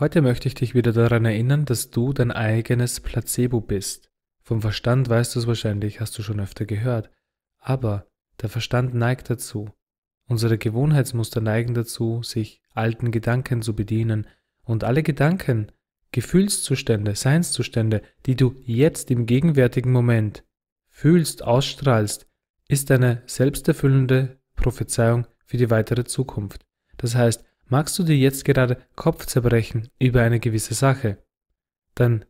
Heute möchte ich dich wieder daran erinnern, dass du dein eigenes Placebo bist. Vom Verstand weißt du es wahrscheinlich, hast du schon öfter gehört. Aber der Verstand neigt dazu. Unsere Gewohnheitsmuster neigen dazu, sich alten Gedanken zu bedienen. Und alle Gedanken, Gefühlszustände, Seinszustände, die du jetzt im gegenwärtigen Moment fühlst, ausstrahlst, ist eine selbsterfüllende Prophezeiung für die weitere Zukunft. Das heißt, magst du dir jetzt gerade Kopf zerbrechen über eine gewisse Sache, dann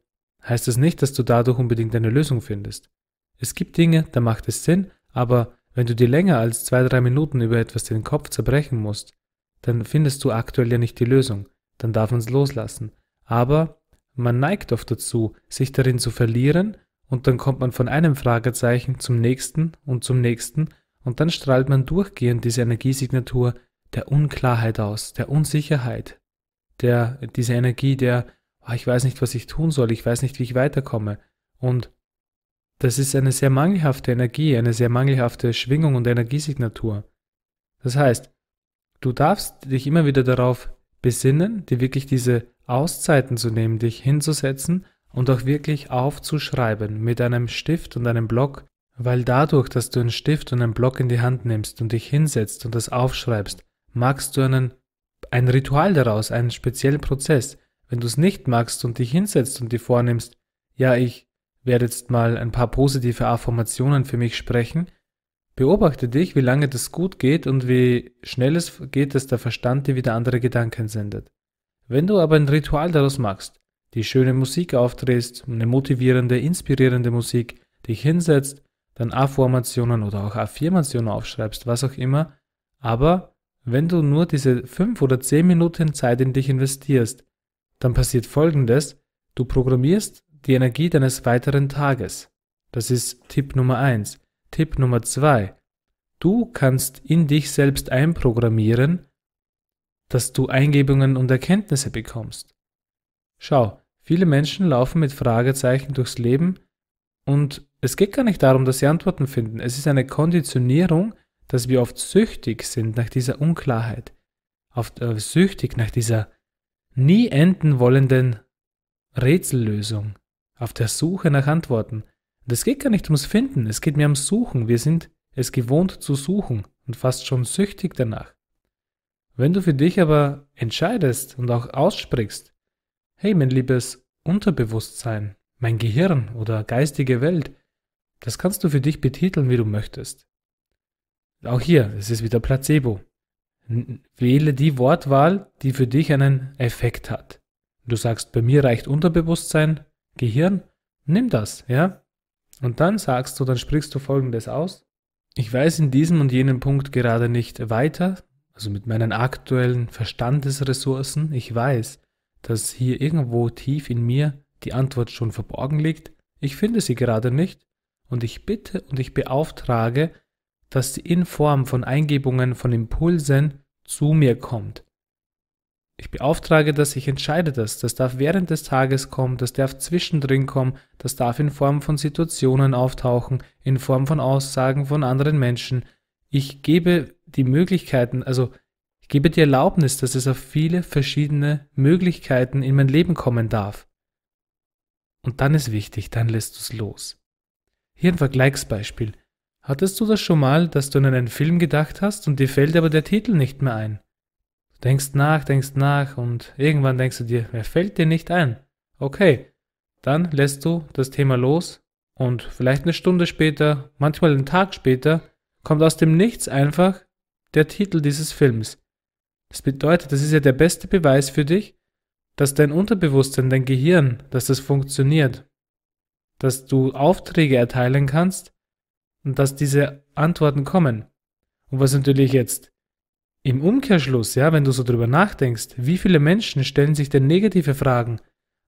heißt das nicht, dass du dadurch unbedingt eine Lösung findest. Es gibt Dinge, da macht es Sinn, aber wenn du dir länger als zwei, drei Minuten über etwas den Kopf zerbrechen musst, dann findest du aktuell ja nicht die Lösung, dann darf man es loslassen. Aber man neigt oft dazu, sich darin zu verlieren und dann kommt man von einem Fragezeichen zum nächsten und zum nächsten und dann strahlt man durchgehend diese Energiesignatur der Unklarheit aus, der Unsicherheit, der, diese Energie der, oh, ich weiß nicht, was ich tun soll, ich weiß nicht, wie ich weiterkomme. Und das ist eine sehr mangelhafte Energie, eine sehr mangelhafte Schwingung und Energiesignatur. Das heißt, du darfst dich immer wieder darauf besinnen, dir wirklich diese Auszeiten zu nehmen, dich hinzusetzen und auch wirklich aufzuschreiben mit einem Stift und einem Block, weil dadurch, dass du einen Stift und einen Block in die Hand nimmst und dich hinsetzt und das aufschreibst, magst du einen, ein Ritual daraus, einen speziellen Prozess. Wenn du es nicht magst und dich hinsetzt und dir vornimmst, ja, ich werde jetzt mal ein paar positive Affirmationen für mich sprechen, beobachte dich, wie lange das gut geht und wie schnell es geht, dass der Verstand dir wieder andere Gedanken sendet. Wenn du aber ein Ritual daraus magst, die schöne Musik aufdrehst, eine motivierende, inspirierende Musik, dich hinsetzt, dann Affirmationen oder auch Affirmationen aufschreibst, was auch immer, aber wenn du nur diese 5 oder 10 Minuten Zeit in dich investierst, dann passiert Folgendes. Du programmierst die Energie deines weiteren Tages. Das ist Tipp Nummer 1. Tipp Nummer 2. Du kannst in dich selbst einprogrammieren, dass du Eingebungen und Erkenntnisse bekommst. Schau, viele Menschen laufen mit Fragezeichen durchs Leben und es geht gar nicht darum, dass sie Antworten finden. Es ist eine Konditionierung, dass wir oft süchtig sind nach dieser Unklarheit, oft äh, süchtig nach dieser nie enden wollenden Rätsellösung, auf der Suche nach Antworten. Und es geht gar nicht ums Finden, es geht mir ums Suchen. Wir sind es gewohnt zu suchen und fast schon süchtig danach. Wenn du für dich aber entscheidest und auch aussprichst, hey mein liebes Unterbewusstsein, mein Gehirn oder geistige Welt, das kannst du für dich betiteln, wie du möchtest. Auch hier, es ist wieder Placebo. Wähle die Wortwahl, die für dich einen Effekt hat. Du sagst, bei mir reicht Unterbewusstsein, Gehirn, nimm das, ja? Und dann sagst du, dann sprichst du folgendes aus. Ich weiß in diesem und jenem Punkt gerade nicht weiter, also mit meinen aktuellen Verstandesressourcen. Ich weiß, dass hier irgendwo tief in mir die Antwort schon verborgen liegt. Ich finde sie gerade nicht und ich bitte und ich beauftrage dass sie in Form von Eingebungen, von Impulsen zu mir kommt. Ich beauftrage das, ich entscheide das. Das darf während des Tages kommen, das darf zwischendrin kommen, das darf in Form von Situationen auftauchen, in Form von Aussagen von anderen Menschen. Ich gebe die Möglichkeiten, also ich gebe die Erlaubnis, dass es auf viele verschiedene Möglichkeiten in mein Leben kommen darf. Und dann ist wichtig, dann lässt du es los. Hier ein Vergleichsbeispiel. Hattest du das schon mal, dass du an einen Film gedacht hast und dir fällt aber der Titel nicht mehr ein? Du denkst nach, denkst nach und irgendwann denkst du dir, er fällt dir nicht ein. Okay, dann lässt du das Thema los und vielleicht eine Stunde später, manchmal einen Tag später, kommt aus dem Nichts einfach der Titel dieses Films. Das bedeutet, das ist ja der beste Beweis für dich, dass dein Unterbewusstsein, dein Gehirn, dass das funktioniert, dass du Aufträge erteilen kannst, und dass diese Antworten kommen. Und was natürlich jetzt im Umkehrschluss, ja, wenn du so drüber nachdenkst, wie viele Menschen stellen sich denn negative Fragen?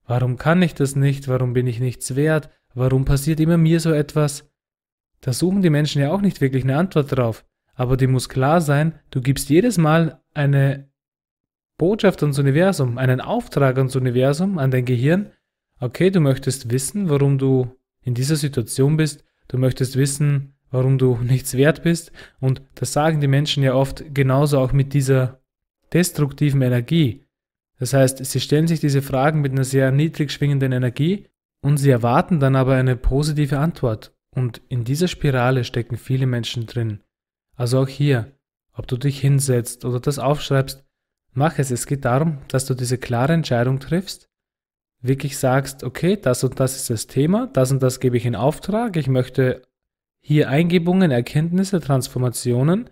Warum kann ich das nicht? Warum bin ich nichts wert? Warum passiert immer mir so etwas? Da suchen die Menschen ja auch nicht wirklich eine Antwort drauf. Aber die muss klar sein, du gibst jedes Mal eine Botschaft ans Universum, einen Auftrag ans Universum, an dein Gehirn. Okay, du möchtest wissen, warum du in dieser Situation bist du möchtest wissen, warum du nichts wert bist. Und das sagen die Menschen ja oft genauso auch mit dieser destruktiven Energie. Das heißt, sie stellen sich diese Fragen mit einer sehr niedrig schwingenden Energie und sie erwarten dann aber eine positive Antwort. Und in dieser Spirale stecken viele Menschen drin. Also auch hier, ob du dich hinsetzt oder das aufschreibst, mach es. Es geht darum, dass du diese klare Entscheidung triffst wirklich sagst, okay, das und das ist das Thema, das und das gebe ich in Auftrag, ich möchte hier Eingebungen, Erkenntnisse, Transformationen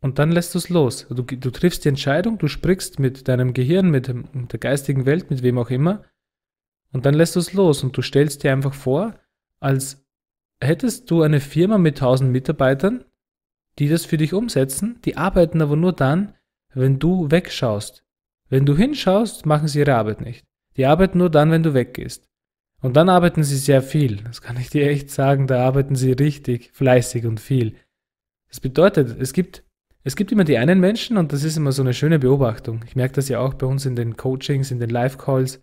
und dann lässt du es los. Du, du, triffst die Entscheidung, du sprichst mit deinem Gehirn, mit, der geistigen Welt, mit wem auch immer und dann lässt du es los und du stellst dir einfach vor, als hättest du eine Firma mit 1000 Mitarbeitern, die das für dich umsetzen, die arbeiten aber nur dann, wenn du wegschaust. Wenn du hinschaust, machen sie ihre Arbeit nicht. Die arbeiten nur dann, wenn du weggehst. Und dann arbeiten sie sehr viel. Das kann ich dir echt sagen, da arbeiten sie richtig fleißig und viel. Das bedeutet, es gibt, es gibt immer die einen Menschen und das ist immer so eine schöne Beobachtung. Ich merke das ja auch bei uns in den Coachings, in den Live-Calls.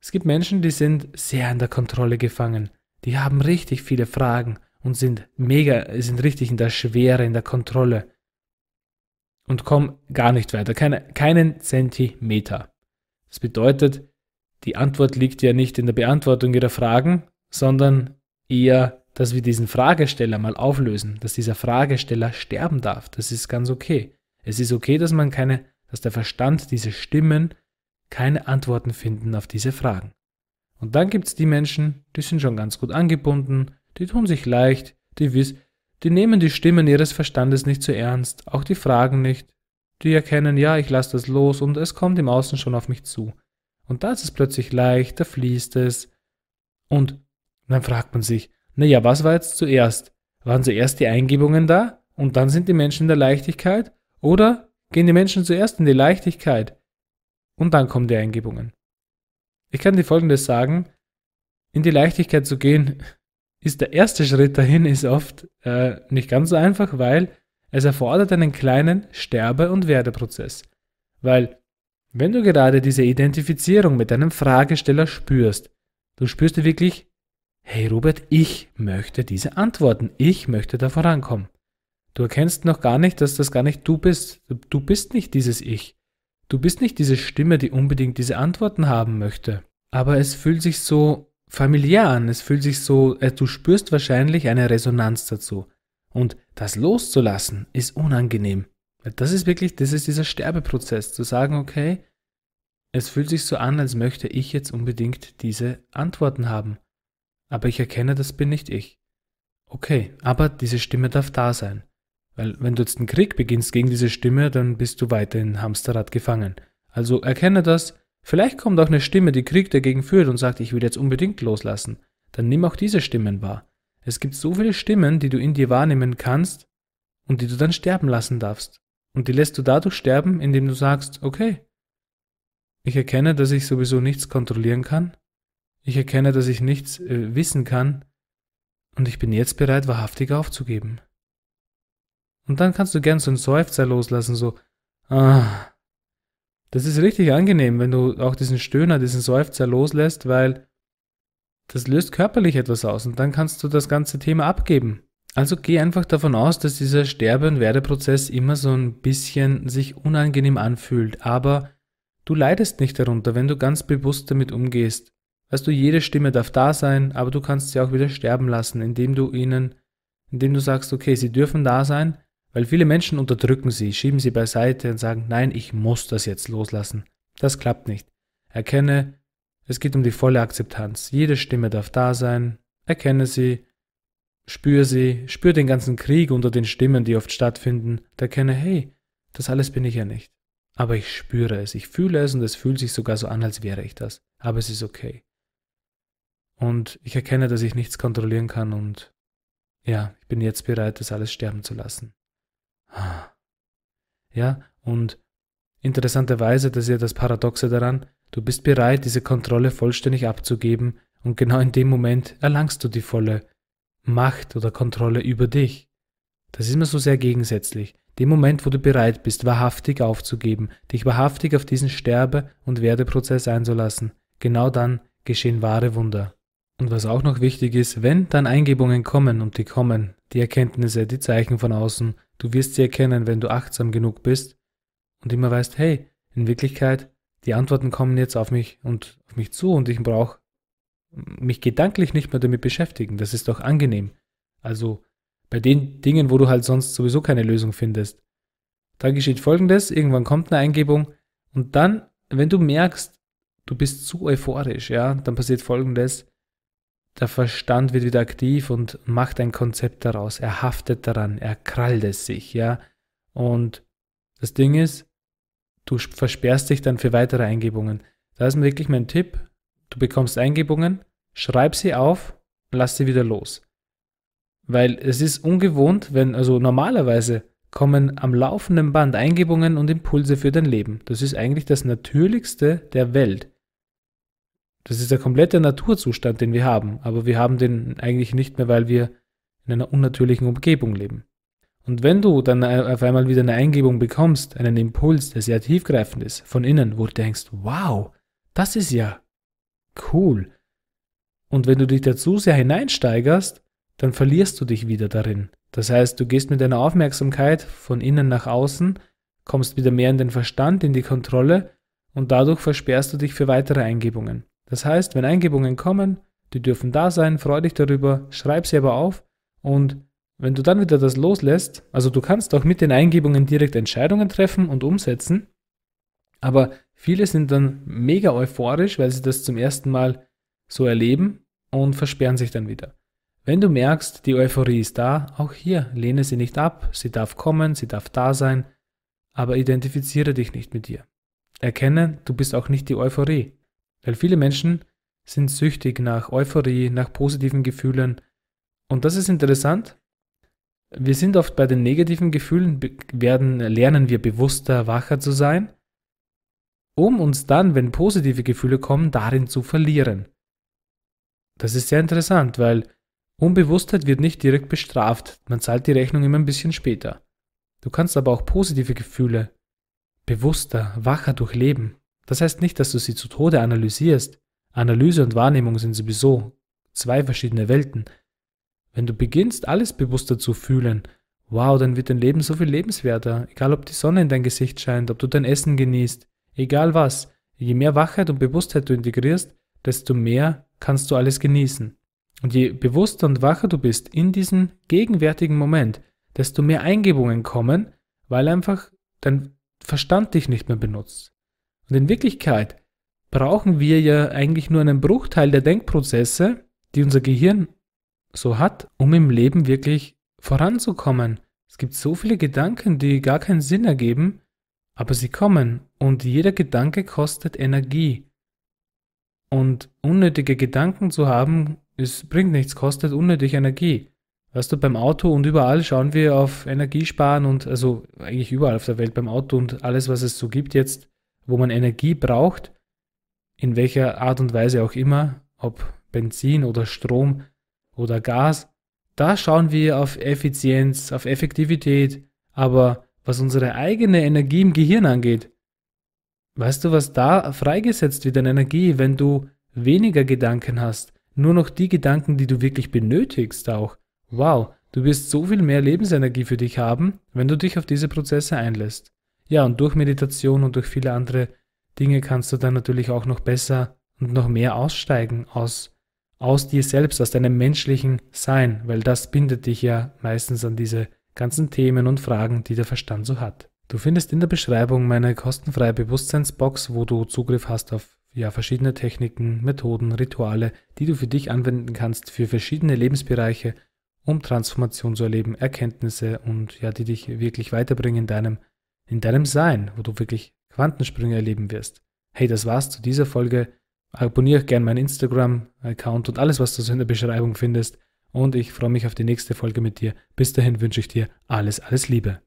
Es gibt Menschen, die sind sehr an der Kontrolle gefangen. Die haben richtig viele Fragen und sind mega, sind richtig in der Schwere, in der Kontrolle. Und kommen gar nicht weiter, keine, keinen Zentimeter. Das bedeutet, die Antwort liegt ja nicht in der Beantwortung ihrer Fragen, sondern eher, dass wir diesen Fragesteller mal auflösen, dass dieser Fragesteller sterben darf. Das ist ganz okay. Es ist okay, dass man keine, dass der Verstand, diese Stimmen, keine Antworten finden auf diese Fragen. Und dann gibt es die Menschen, die sind schon ganz gut angebunden, die tun sich leicht, die wissen, die nehmen die Stimmen ihres Verstandes nicht zu so ernst, auch die Fragen nicht. Die erkennen, ja, ich lasse das los und es kommt im Außen schon auf mich zu. Und da ist es plötzlich leicht, da fließt es. Und dann fragt man sich, naja, was war jetzt zuerst? Waren zuerst die Eingebungen da und dann sind die Menschen in der Leichtigkeit? Oder gehen die Menschen zuerst in die Leichtigkeit und dann kommen die Eingebungen? Ich kann dir Folgendes sagen, in die Leichtigkeit zu gehen, ist der erste Schritt dahin, ist oft äh, nicht ganz so einfach, weil es erfordert einen kleinen Sterbe- und Werdeprozess. Weil wenn du gerade diese Identifizierung mit deinem Fragesteller spürst, du spürst du wirklich, hey Robert, ich möchte diese Antworten, ich möchte da vorankommen. Du erkennst noch gar nicht, dass das gar nicht du bist. Du bist nicht dieses Ich. Du bist nicht diese Stimme, die unbedingt diese Antworten haben möchte. Aber es fühlt sich so familiar an, es fühlt sich so, äh, du spürst wahrscheinlich eine Resonanz dazu. Und das loszulassen ist unangenehm. Das ist wirklich, das ist dieser Sterbeprozess, zu sagen, okay, es fühlt sich so an, als möchte ich jetzt unbedingt diese Antworten haben. Aber ich erkenne, das bin nicht ich. Okay, aber diese Stimme darf da sein. Weil wenn du jetzt einen Krieg beginnst gegen diese Stimme, dann bist du weiter in Hamsterrad gefangen. Also erkenne das, vielleicht kommt auch eine Stimme, die Krieg dagegen führt und sagt, ich will jetzt unbedingt loslassen. Dann nimm auch diese Stimmen wahr. Es gibt so viele Stimmen, die du in dir wahrnehmen kannst und die du dann sterben lassen darfst. Und die lässt du dadurch sterben, indem du sagst, okay, ich erkenne, dass ich sowieso nichts kontrollieren kann, ich erkenne, dass ich nichts äh, wissen kann, und ich bin jetzt bereit, wahrhaftig aufzugeben. Und dann kannst du gern so einen Seufzer loslassen, so, ah. Das ist richtig angenehm, wenn du auch diesen Stöhner, diesen Seufzer loslässt, weil das löst körperlich etwas aus und dann kannst du das ganze Thema abgeben. Also geh einfach davon aus, dass dieser Sterbe- und Werdeprozess immer so ein bisschen sich unangenehm anfühlt, aber du leidest nicht darunter, wenn du ganz bewusst damit umgehst. Weißt du, jede Stimme darf da sein, aber du kannst sie auch wieder sterben lassen, indem du ihnen, indem du sagst, okay, sie dürfen da sein, weil viele Menschen unterdrücken sie, schieben sie beiseite und sagen, nein, ich muss das jetzt loslassen. Das klappt nicht. Erkenne, es geht um die volle Akzeptanz. Jede Stimme darf da sein, erkenne sie, Spür sie, spür den ganzen Krieg unter den Stimmen, die oft stattfinden, da kenne, hey, das alles bin ich ja nicht. Aber ich spüre es, ich fühle es und es fühlt sich sogar so an, als wäre ich das. Aber es ist okay. Und ich erkenne, dass ich nichts kontrollieren kann und ja, ich bin jetzt bereit, das alles sterben zu lassen. Ah. Ja, und interessanterweise, das ist ja das Paradoxe daran, du bist bereit, diese Kontrolle vollständig abzugeben und genau in dem Moment erlangst du die volle Macht oder Kontrolle über dich. Das ist immer so sehr gegensätzlich. Dem Moment, wo du bereit bist, wahrhaftig aufzugeben, dich wahrhaftig auf diesen Sterbe- und Werdeprozess einzulassen, genau dann geschehen wahre Wunder. Und was auch noch wichtig ist, wenn dann Eingebungen kommen und die kommen, die Erkenntnisse, die Zeichen von außen, du wirst sie erkennen, wenn du achtsam genug bist und immer weißt, hey, in Wirklichkeit, die Antworten kommen jetzt auf mich und auf mich zu und ich brauche mich gedanklich nicht mehr damit beschäftigen. Das ist doch angenehm. Also bei den Dingen, wo du halt sonst sowieso keine Lösung findest. Da geschieht folgendes, irgendwann kommt eine Eingebung und dann, wenn du merkst, du bist zu euphorisch, ja, dann passiert folgendes. Der Verstand wird wieder aktiv und macht ein Konzept daraus. Er haftet daran, er krallt es sich, ja. Und das Ding ist, du versperrst dich dann für weitere Eingebungen. Da ist mir wirklich mein Tipp, Du bekommst Eingebungen, schreib sie auf und lass sie wieder los. Weil es ist ungewohnt, wenn, also normalerweise kommen am laufenden Band Eingebungen und Impulse für dein Leben. Das ist eigentlich das Natürlichste der Welt. Das ist der komplette Naturzustand, den wir haben, aber wir haben den eigentlich nicht mehr, weil wir in einer unnatürlichen Umgebung leben. Und wenn du dann auf einmal wieder eine Eingebung bekommst, einen Impuls, der sehr tiefgreifend ist, von innen, wo du denkst, wow, das ist ja cool. Und wenn du dich dazu sehr hineinsteigerst, dann verlierst du dich wieder darin. Das heißt, du gehst mit deiner Aufmerksamkeit von innen nach außen, kommst wieder mehr in den Verstand, in die Kontrolle und dadurch versperrst du dich für weitere Eingebungen. Das heißt, wenn Eingebungen kommen, die dürfen da sein, freu dich darüber, schreib sie aber auf und wenn du dann wieder das loslässt, also du kannst auch mit den Eingebungen direkt Entscheidungen treffen und umsetzen, aber viele sind dann mega euphorisch, weil sie das zum ersten Mal so erleben und versperren sich dann wieder. Wenn du merkst, die Euphorie ist da, auch hier lehne sie nicht ab, sie darf kommen, sie darf da sein, aber identifiziere dich nicht mit ihr. Erkenne, du bist auch nicht die Euphorie, weil viele Menschen sind süchtig nach Euphorie, nach positiven Gefühlen und das ist interessant. Wir sind oft bei den negativen Gefühlen, werden, lernen wir bewusster, wacher zu sein um uns dann, wenn positive Gefühle kommen, darin zu verlieren. Das ist sehr interessant, weil Unbewusstheit wird nicht direkt bestraft, man zahlt die Rechnung immer ein bisschen später. Du kannst aber auch positive Gefühle bewusster, wacher durchleben. Das heißt nicht, dass du sie zu Tode analysierst. Analyse und Wahrnehmung sind sowieso zwei verschiedene Welten. Wenn du beginnst, alles bewusster zu fühlen, wow, dann wird dein Leben so viel lebenswerter, egal ob die Sonne in dein Gesicht scheint, ob du dein Essen genießt, Egal was, je mehr Wachheit und Bewusstheit du integrierst, desto mehr kannst du alles genießen. Und je bewusster und wacher du bist in diesem gegenwärtigen Moment, desto mehr Eingebungen kommen, weil einfach dein Verstand dich nicht mehr benutzt. Und in Wirklichkeit brauchen wir ja eigentlich nur einen Bruchteil der Denkprozesse, die unser Gehirn so hat, um im Leben wirklich voranzukommen. Es gibt so viele Gedanken, die gar keinen Sinn ergeben, aber sie kommen und jeder Gedanke kostet Energie. Und unnötige Gedanken zu haben, es bringt nichts, kostet unnötig Energie. Weißt du, beim Auto und überall schauen wir auf Energiesparen und also eigentlich überall auf der Welt beim Auto und alles, was es so gibt jetzt, wo man Energie braucht, in welcher Art und Weise auch immer, ob Benzin oder Strom oder Gas, da schauen wir auf Effizienz, auf Effektivität, aber was unsere eigene Energie im Gehirn angeht. Weißt du, was da freigesetzt wird an Energie, wenn du weniger Gedanken hast? Nur noch die Gedanken, die du wirklich benötigst auch. Wow, du wirst so viel mehr Lebensenergie für dich haben, wenn du dich auf diese Prozesse einlässt. Ja, und durch Meditation und durch viele andere Dinge kannst du dann natürlich auch noch besser und noch mehr aussteigen aus, aus dir selbst, aus deinem menschlichen Sein, weil das bindet dich ja meistens an diese ganzen Themen und Fragen, die der Verstand so hat. Du findest in der Beschreibung meine kostenfreie Bewusstseinsbox, wo du Zugriff hast auf ja, verschiedene Techniken, Methoden, Rituale, die du für dich anwenden kannst für verschiedene Lebensbereiche, um Transformation zu erleben, Erkenntnisse und ja, die dich wirklich weiterbringen in deinem, in deinem Sein, wo du wirklich Quantensprünge erleben wirst. Hey, das war's zu dieser Folge. Abonniere gerne meinen Instagram-Account und alles, was du so in der Beschreibung findest und ich freue mich auf die nächste Folge mit dir. Bis dahin wünsche ich dir alles, alles Liebe.